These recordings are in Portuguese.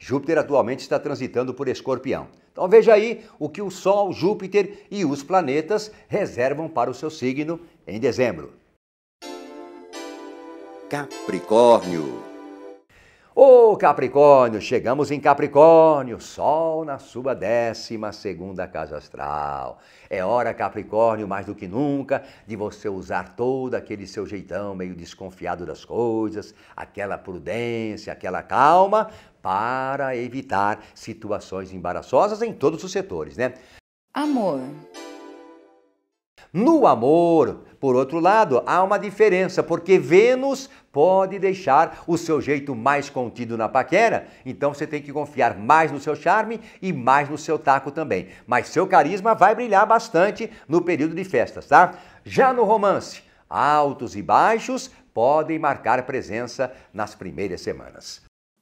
Júpiter atualmente está transitando por Escorpião. Então veja aí o que o Sol, Júpiter e os planetas reservam para o seu signo em dezembro. Capricórnio Ô oh, Capricórnio, chegamos em Capricórnio, Sol na sua décima segunda casa astral. É hora, Capricórnio, mais do que nunca, de você usar todo aquele seu jeitão meio desconfiado das coisas, aquela prudência, aquela calma, para evitar situações embaraçosas em todos os setores, né? Amor. No amor, por outro lado, há uma diferença, porque Vênus pode deixar o seu jeito mais contido na paquera, então você tem que confiar mais no seu charme e mais no seu taco também. Mas seu carisma vai brilhar bastante no período de festas, tá? Já no romance, altos e baixos podem marcar presença nas primeiras semanas.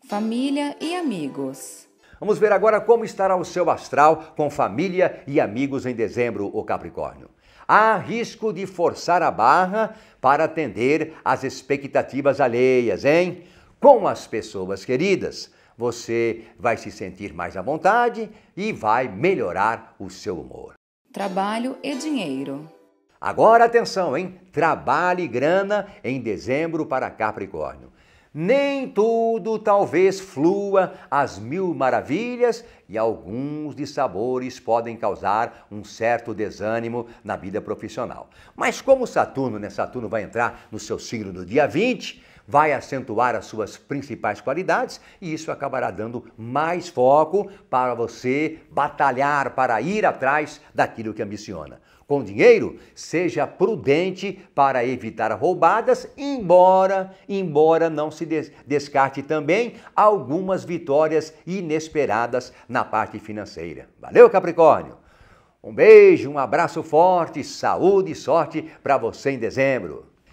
Família e amigos. Vamos ver agora como estará o seu astral com família e amigos em dezembro, o Capricórnio. Há risco de forçar a barra para atender às expectativas alheias, hein? Com as pessoas queridas, você vai se sentir mais à vontade e vai melhorar o seu humor. Trabalho e dinheiro. Agora atenção, hein? Trabalho e grana em dezembro para Capricórnio. Nem tudo talvez flua às mil maravilhas e alguns dissabores podem causar um certo desânimo na vida profissional. Mas como Saturno, né? Saturno vai entrar no seu signo no dia 20, vai acentuar as suas principais qualidades e isso acabará dando mais foco para você batalhar para ir atrás daquilo que ambiciona com dinheiro, seja prudente para evitar roubadas, embora, embora não se descarte também algumas vitórias inesperadas na parte financeira. Valeu, Capricórnio. Um beijo, um abraço forte, saúde e sorte para você em dezembro.